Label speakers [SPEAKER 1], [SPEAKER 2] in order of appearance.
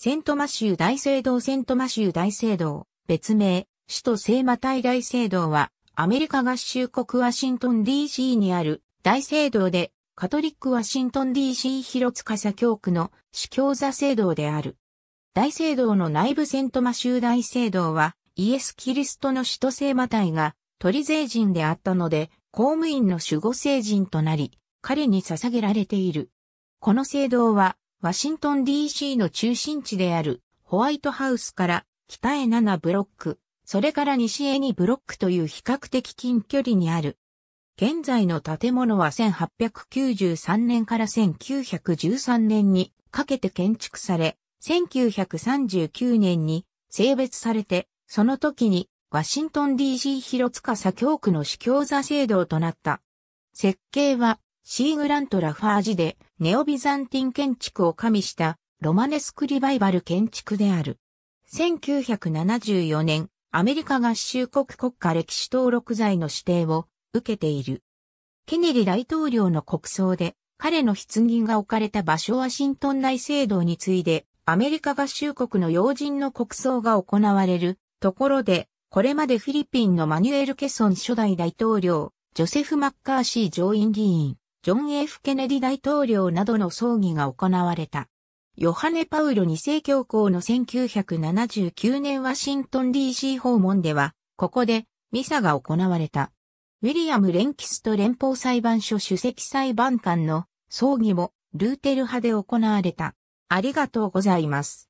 [SPEAKER 1] セントマ州大聖堂セントマ州大聖堂、別名、首都聖マタイ大聖堂は、アメリカ合衆国ワシントン DC にある大聖堂で、カトリックワシントン DC 広司教区の司教座聖堂である。大聖堂の内部セントマ州大聖堂は、イエス・キリストの首都聖マタイが、トリ税人であったので、公務員の守護聖人となり、彼に捧げられている。この聖堂は、ワシントン DC の中心地であるホワイトハウスから北へ7ブロック、それから西へ2ブロックという比較的近距離にある。現在の建物は1893年から1913年にかけて建築され、1939年に性別されて、その時にワシントン DC 広塚左京区の市教座制度となった。設計はシーグラント・ラファージでネオビザンティン建築を加味したロマネスクリバイバル建築である。1974年、アメリカ合衆国国家歴史登録罪の指定を受けている。ケネリ大統領の国葬で彼の棺が置かれた場所ワシントン大聖堂に次いでアメリカ合衆国の要人の国葬が行われるところで、これまでフィリピンのマニュエル・ケソン初代大統領、ジョセフ・マッカーシー上院議員、ジョン・ F・ ケネディ大統領などの葬儀が行われた。ヨハネ・パウロ2世教皇の1979年ワシントン DC 訪問では、ここでミサが行われた。ウィリアム・レンキスト連邦裁判所主席裁判官の葬儀もルーテル派で行われた。ありがとうございます。